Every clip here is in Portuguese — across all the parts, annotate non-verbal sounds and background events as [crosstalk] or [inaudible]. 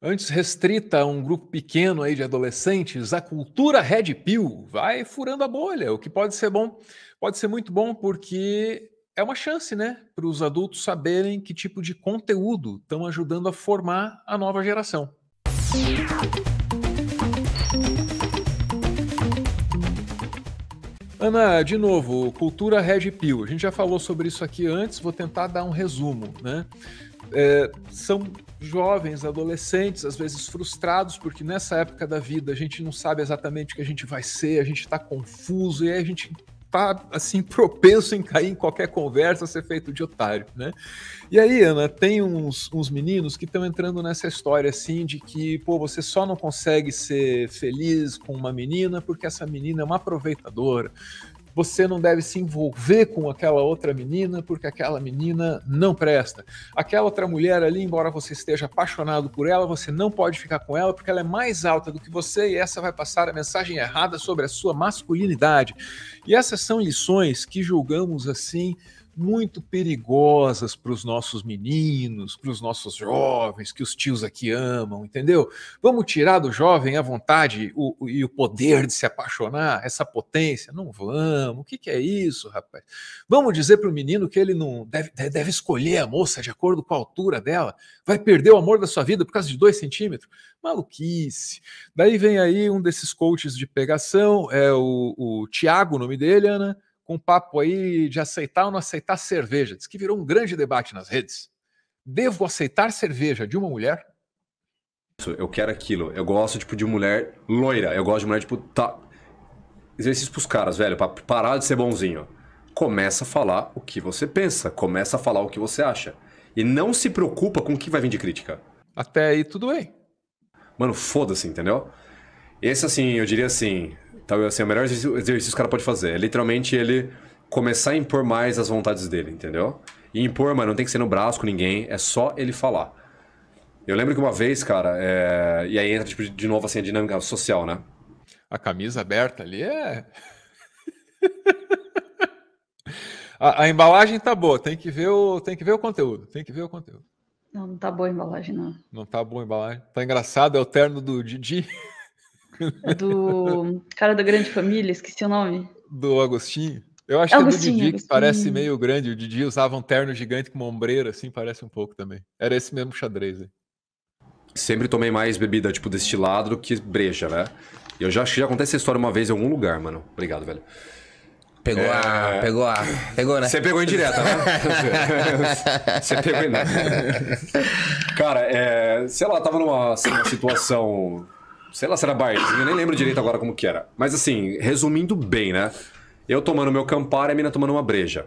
Antes restrita a um grupo pequeno aí de adolescentes, a cultura Red Pill vai furando a bolha, o que pode ser bom, pode ser muito bom porque é uma chance, né, para os adultos saberem que tipo de conteúdo estão ajudando a formar a nova geração. Ana, de novo, cultura Red Pill. A gente já falou sobre isso aqui antes, vou tentar dar um resumo, né? é, são jovens, adolescentes, às vezes frustrados, porque nessa época da vida a gente não sabe exatamente o que a gente vai ser, a gente está confuso e aí a gente tá assim [laughs] propenso em cair em qualquer conversa ser feito de otário, né? E aí, Ana, tem uns, uns meninos que estão entrando nessa história assim de que, pô, você só não consegue ser feliz com uma menina porque essa menina é uma aproveitadora, você não deve se envolver com aquela outra menina, porque aquela menina não presta. Aquela outra mulher ali, embora você esteja apaixonado por ela, você não pode ficar com ela porque ela é mais alta do que você e essa vai passar a mensagem errada sobre a sua masculinidade. E essas são lições que julgamos assim muito perigosas para os nossos meninos, para os nossos jovens, que os tios aqui amam, entendeu? Vamos tirar do jovem a vontade o, o, e o poder de se apaixonar, essa potência? Não vamos. O que, que é isso, rapaz? Vamos dizer para o menino que ele não deve, deve escolher a moça de acordo com a altura dela? Vai perder o amor da sua vida por causa de dois centímetros? Maluquice. Daí vem aí um desses coaches de pegação, é o, o Tiago, o nome dele, Ana. Né? com o papo aí de aceitar ou não aceitar cerveja. Diz que virou um grande debate nas redes. Devo aceitar cerveja de uma mulher? eu quero aquilo. Eu gosto, tipo, de mulher loira. Eu gosto de mulher, tipo, tá. Exercício pros caras, velho, pra parar de ser bonzinho. Começa a falar o que você pensa, começa a falar o que você acha. E não se preocupa com o que vai vir de crítica. Até aí tudo bem. Mano, foda-se, entendeu? Esse, assim, eu diria assim, então, assim, é o melhor exercício que o cara pode fazer. É literalmente ele começar a impor mais as vontades dele, entendeu? E impor, mano, não tem que ser no braço com ninguém, é só ele falar. Eu lembro que uma vez, cara, é... e aí entra tipo, de novo assim, a dinâmica social, né? A camisa aberta ali é. [laughs] a, a, embalagem tá boa, tem que, ver o, tem que ver o conteúdo. Tem que ver o conteúdo. Não, não tá boa a embalagem, não. Não tá boa a embalagem. Tá engraçado, é o terno do Didi. [laughs] Do cara da grande família, esqueci o nome. Do Agostinho? Eu acho Agostinho, que é do Didi, Agostinho. que parece meio grande. O Didi usava um terno gigante com uma ombreira, assim, parece um pouco também. Era esse mesmo xadrez aí. Sempre tomei mais bebida, tipo, destilado do que breja, né? Eu já, já contei essa história uma vez em algum lugar, mano. Obrigado, velho. Pegou é... a. Pegou a. Pegou, né? Você pegou em direta, né? [laughs] Você pegou indireta. Cara, é... sei lá, tava numa assim, situação sei lá se era barzinho, nem lembro direito agora como que era. Mas assim, resumindo bem, né? Eu tomando meu Campari, a mina tomando uma breja.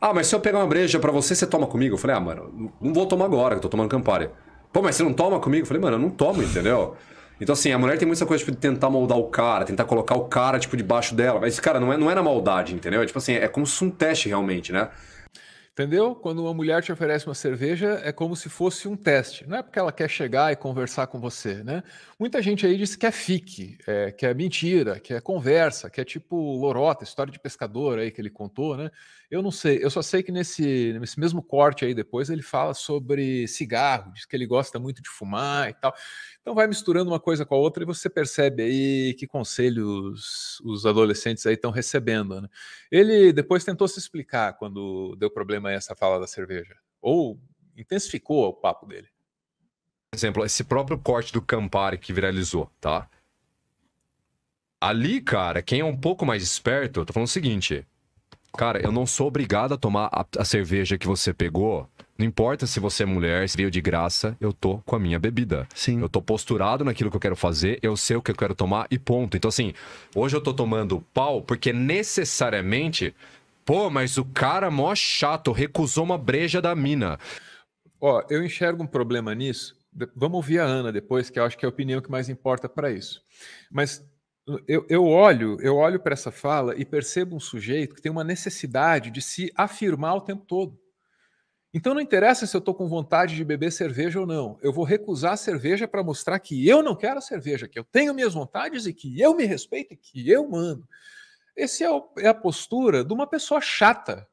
Ah, mas se eu pegar uma breja para você, você toma comigo? Eu falei, ah, mano, não vou tomar agora, que eu tô tomando Campari. Pô, mas você não toma comigo? Eu falei, mano, eu não tomo, entendeu? Então, assim, a mulher tem muita coisa tipo, de tentar moldar o cara, tentar colocar o cara, tipo, debaixo dela. Mas, cara, não é, não é na maldade, entendeu? É, tipo assim, é como se fosse um teste realmente, né? Entendeu? Quando uma mulher te oferece uma cerveja, é como se fosse um teste. Não é porque ela quer chegar e conversar com você, né? Muita gente aí diz que é fique, é, que é mentira, que é conversa, que é tipo lorota, história de pescador aí que ele contou, né? Eu não sei, eu só sei que nesse, nesse mesmo corte aí depois ele fala sobre cigarro, diz que ele gosta muito de fumar e tal. Então vai misturando uma coisa com a outra e você percebe aí que conselhos os adolescentes aí estão recebendo. Né? Ele depois tentou se explicar quando deu problema essa fala da cerveja, ou intensificou o papo dele. Por exemplo, esse próprio corte do Campari que viralizou, tá? Ali, cara, quem é um pouco mais esperto, eu tô falando o seguinte: Cara, eu não sou obrigado a tomar a, a cerveja que você pegou. Não importa se você é mulher, se veio de graça, eu tô com a minha bebida. Sim. Eu tô posturado naquilo que eu quero fazer, eu sei o que eu quero tomar e ponto. Então, assim, hoje eu tô tomando pau porque necessariamente. Pô, mas o cara mó chato recusou uma breja da mina. Ó, eu enxergo um problema nisso. Vamos ouvir a Ana depois, que eu acho que é a opinião que mais importa para isso. Mas eu, eu olho, eu olho para essa fala e percebo um sujeito que tem uma necessidade de se afirmar o tempo todo. Então não interessa se eu estou com vontade de beber cerveja ou não. Eu vou recusar a cerveja para mostrar que eu não quero a cerveja, que eu tenho minhas vontades e que eu me respeito e que eu mando. Essa é, é a postura de uma pessoa chata.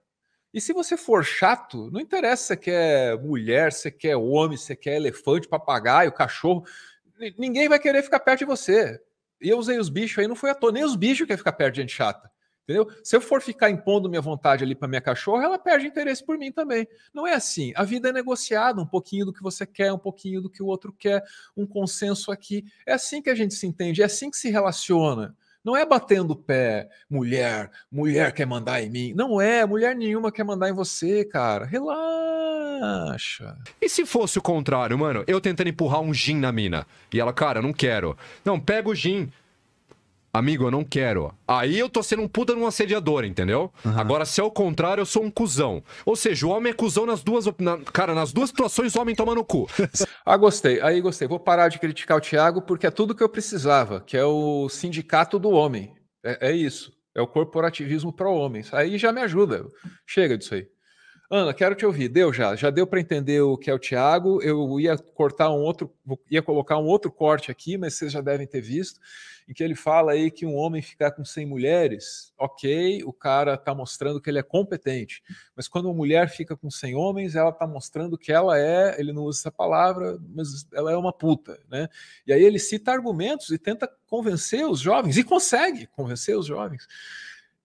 E se você for chato, não interessa se quer mulher, se quer homem, se quer elefante, papagaio, cachorro, ninguém vai querer ficar perto de você. E eu usei os bichos aí, não foi à toa. Nem os bichos querem ficar perto de gente chata. Entendeu? Se eu for ficar impondo minha vontade ali para minha cachorra, ela perde interesse por mim também. Não é assim. A vida é negociada, um pouquinho do que você quer, um pouquinho do que o outro quer, um consenso aqui. É assim que a gente se entende, é assim que se relaciona. Não é batendo o pé, mulher, mulher quer mandar em mim. Não é, mulher nenhuma quer mandar em você, cara. Relaxa. E se fosse o contrário, mano? Eu tentando empurrar um gin na mina. E ela, cara, não quero. Não, pega o gin amigo, eu não quero. Aí eu tô sendo um puta num assediador, entendeu? Uhum. Agora, se é o contrário, eu sou um cuzão. Ou seja, o homem é cuzão nas duas. Na, cara, nas duas situações, o homem toma no cu. [laughs] ah, gostei. Aí gostei. Vou parar de criticar o Thiago porque é tudo que eu precisava, que é o sindicato do homem. É, é isso. É o corporativismo para homens. Aí já me ajuda. Chega disso aí. Ana, quero te ouvir. Deu já? Já deu para entender o que é o Tiago? Eu ia cortar um outro, ia colocar um outro corte aqui, mas vocês já devem ter visto, em que ele fala aí que um homem ficar com 100 mulheres, ok, o cara está mostrando que ele é competente. Mas quando uma mulher fica com 100 homens, ela está mostrando que ela é, ele não usa essa palavra, mas ela é uma puta, né? E aí ele cita argumentos e tenta convencer os jovens e consegue convencer os jovens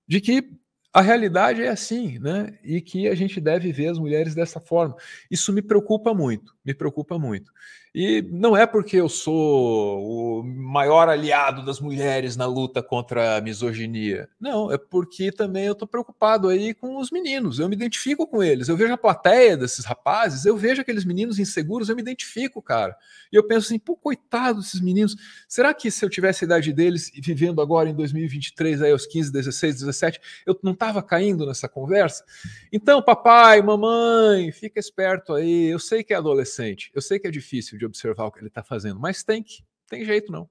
de que a realidade é assim, né? E que a gente deve ver as mulheres dessa forma. Isso me preocupa muito me preocupa muito. E não é porque eu sou o maior aliado das mulheres na luta contra a misoginia. Não, é porque também eu estou preocupado aí com os meninos. Eu me identifico com eles. Eu vejo a plateia desses rapazes, eu vejo aqueles meninos inseguros, eu me identifico, cara. E eu penso assim, pô, coitado desses meninos. Será que se eu tivesse a idade deles e vivendo agora em 2023, aí aos 15, 16, 17, eu não estava caindo nessa conversa? Então, papai, mamãe, fica esperto aí. Eu sei que é adolescente interessante. Eu sei que é difícil de observar o que ele está fazendo, mas tem que. Tem jeito, não.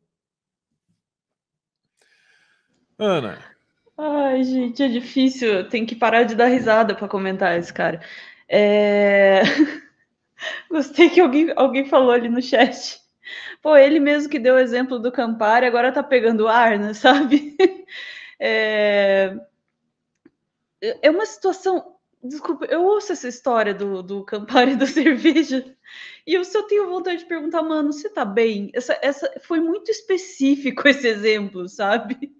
Ana. Ai, gente, é difícil. Tem que parar de dar risada para comentar esse cara. É... [laughs] Gostei que alguém, alguém falou ali no chat. Pô, ele mesmo que deu o exemplo do Campari, agora tá pegando ar, né, [laughs] sabe? É, é uma situação Desculpa, eu ouço essa história do, do Campari [laughs] da cerveja e eu só tenho vontade de perguntar, mano, você tá bem? Essa, essa foi muito específico [laughs] esse exemplo, sabe?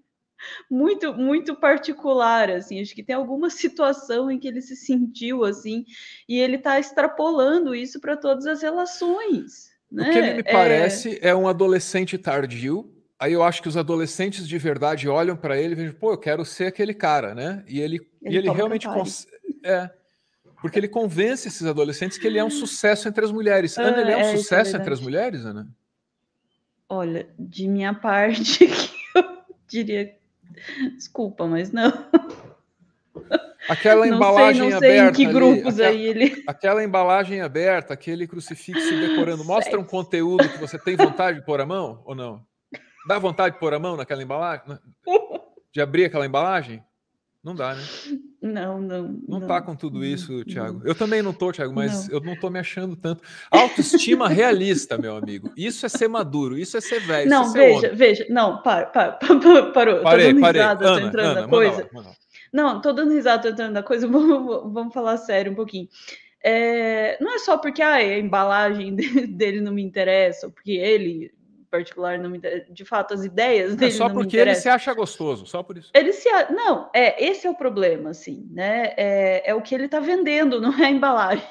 Muito, muito particular, assim. Acho que tem alguma situação em que ele se sentiu assim e ele tá extrapolando isso para todas as relações. Né? O que ele né? me é. parece é... um adolescente tardio aí eu acho que os adolescentes de verdade olham para ele e vejam, pô, eu quero ser aquele cara, né? E ele, ele, e ele realmente consegue. É. Porque ele convence esses adolescentes que ele é um sucesso entre as mulheres. Ah, Ana, ele é, é um é sucesso é entre as mulheres, Ana? Olha, de minha parte, [laughs] eu diria. Desculpa, mas não. Aquela não embalagem sei, não sei aberta. Em que grupos ali, aí aquela, ele. [laughs] Aquela embalagem aberta, aquele crucifixo decorando. [laughs] Mostra um conteúdo que você tem vontade de pôr a mão ou não? Dá vontade de pôr a mão naquela embalagem? De abrir aquela embalagem? Não dá, né? Não, não. Não, não tá com tudo isso, Thiago. Não. Eu também não tô, Thiago, mas não. eu não tô me achando tanto. Autoestima [laughs] realista, meu amigo. Isso é ser maduro, isso é ser velho. Não, é ser veja, homem. veja. Não, para, para, [laughs] para, parou. Parei, tô dando risada, Ana, tô entrando Ana, na coisa. Não, tô dando risada, tô entrando na coisa. [laughs] Vamos, vamos falar sério um pouquinho. É, não é só porque ah, a embalagem dele não me interessa, ou porque ele particular não me de fato as ideias é, dele é só porque ele se acha gostoso só por isso ele se a... não é esse é o problema assim né é, é o que ele está vendendo [laughs] não é a embalagem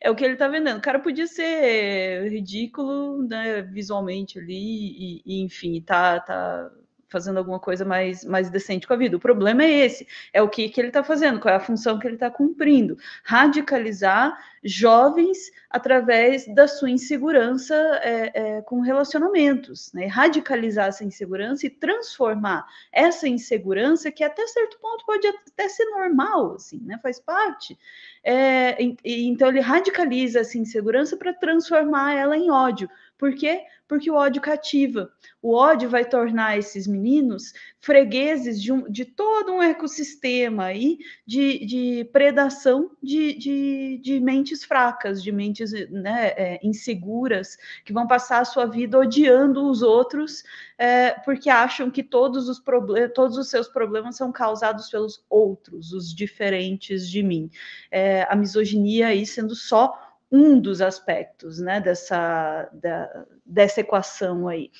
é o que ele está vendendo o cara podia ser ridículo né visualmente ali e, e enfim tá tá fazendo alguma coisa mais, mais decente com a vida. O problema é esse, é o que, que ele está fazendo, qual é a função que ele está cumprindo. Radicalizar jovens através da sua insegurança é, é, com relacionamentos, né? radicalizar essa insegurança e transformar essa insegurança, que até certo ponto pode até ser normal, assim, né? faz parte. É, e, então, ele radicaliza essa insegurança para transformar ela em ódio por quê? Porque o ódio cativa. O ódio vai tornar esses meninos fregueses de, um, de todo um ecossistema aí de, de predação de, de, de mentes fracas, de mentes né, é, inseguras, que vão passar a sua vida odiando os outros é, porque acham que todos os, problemas, todos os seus problemas são causados pelos outros, os diferentes de mim. É, a misoginia aí sendo só um dos aspectos né, dessa, da, dessa equação aí.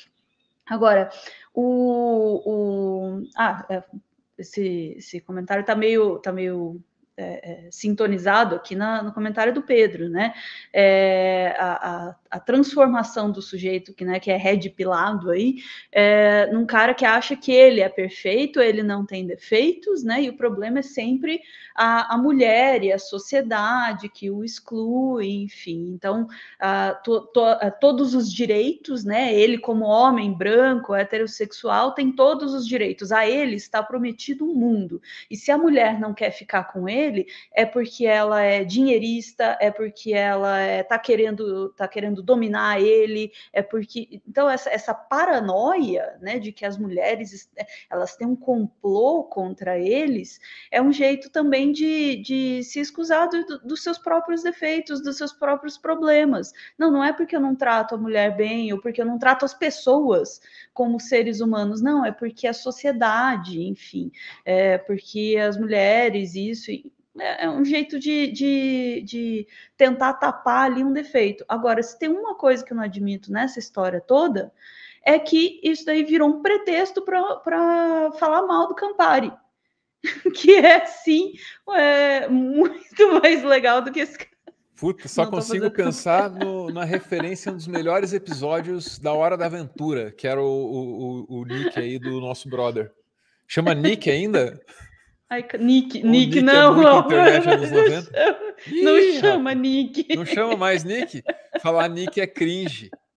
Agora, o. o ah, é, esse, esse comentário está meio, tá meio é, é, sintonizado aqui na, no comentário do Pedro, né? É, a, a, a transformação do sujeito que, né, que é red pilado aí, é, num cara que acha que ele é perfeito, ele não tem defeitos, né? E o problema é sempre a, a mulher e a sociedade que o exclui, enfim. Então, a, to, to, a, todos os direitos, né? Ele, como homem branco, heterossexual, tem todos os direitos. A ele está prometido um mundo. E se a mulher não quer ficar com ele, é porque ela é dinheirista, é porque ela está é, querendo, tá querendo querendo dominar ele, é porque então essa, essa paranoia, né, de que as mulheres é, elas têm um complô contra eles, é um jeito também de, de se excusar do, dos seus próprios defeitos, dos seus próprios problemas. Não, não é porque eu não trato a mulher bem ou porque eu não trato as pessoas como seres humanos, não, é porque a sociedade, enfim, é porque as mulheres isso é, é um jeito de, de, de, tentar tapar ali um defeito. Agora, se tem uma coisa que eu não admito nessa história toda, é que isso daí virou um pretexto para falar mal do Campari, [laughs] que é, sim, é, muito [laughs] mais legal do que esse cara. Puta, só não consigo pensar no, na referência um dos melhores episódios da Hora da Aventura, que era o, o, o Nick aí do nosso brother. Chama Nick ainda? Ai, Nick, Nick, Nick, não, é não, chama, não chama Nick. Não chama mais Nick. Falar Nick é cringe.